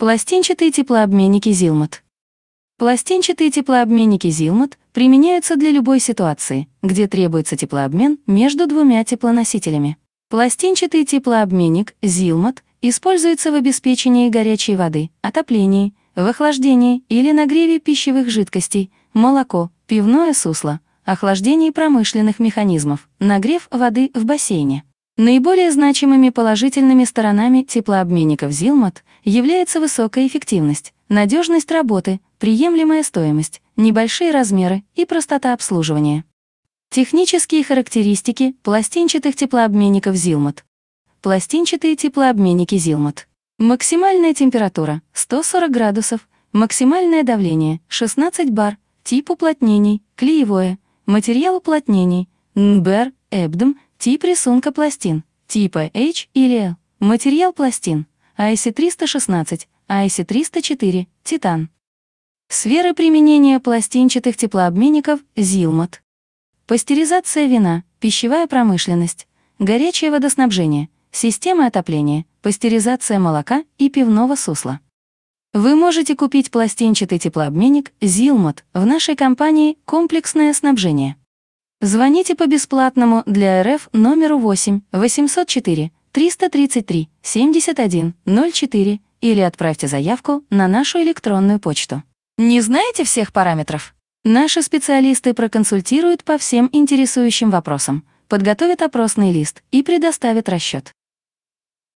Пластинчатые теплообменники Зилмот. Пластинчатые теплообменники Зилмот применяются для любой ситуации, где требуется теплообмен между двумя теплоносителями. Пластинчатый теплообменник Зилмот используется в обеспечении горячей воды, отоплении, в охлаждении или нагреве пищевых жидкостей, молоко, пивное сусло, охлаждении промышленных механизмов, нагрев воды в бассейне. Наиболее значимыми положительными сторонами теплообменников Zilmat является высокая эффективность, надежность работы, приемлемая стоимость, небольшие размеры и простота обслуживания. Технические характеристики пластинчатых теплообменников Zilmat. Пластинчатые теплообменники Zilmat. Максимальная температура – 140 градусов, максимальное давление – 16 бар, тип уплотнений – клеевое, материал уплотнений – НБР, ЭБДМ – Тип рисунка пластин, типа H или L. Материал пластин, IC316, а IC304, а титан. Сферы применения пластинчатых теплообменников «Зилмот». Пастеризация вина, пищевая промышленность, горячее водоснабжение, системы отопления, пастеризация молока и пивного сусла. Вы можете купить пластинчатый теплообменник «Зилмот» в нашей компании «Комплексное снабжение». Звоните по бесплатному для РФ номеру 8 804 333 71 04 или отправьте заявку на нашу электронную почту. Не знаете всех параметров? Наши специалисты проконсультируют по всем интересующим вопросам, подготовят опросный лист и предоставят расчет.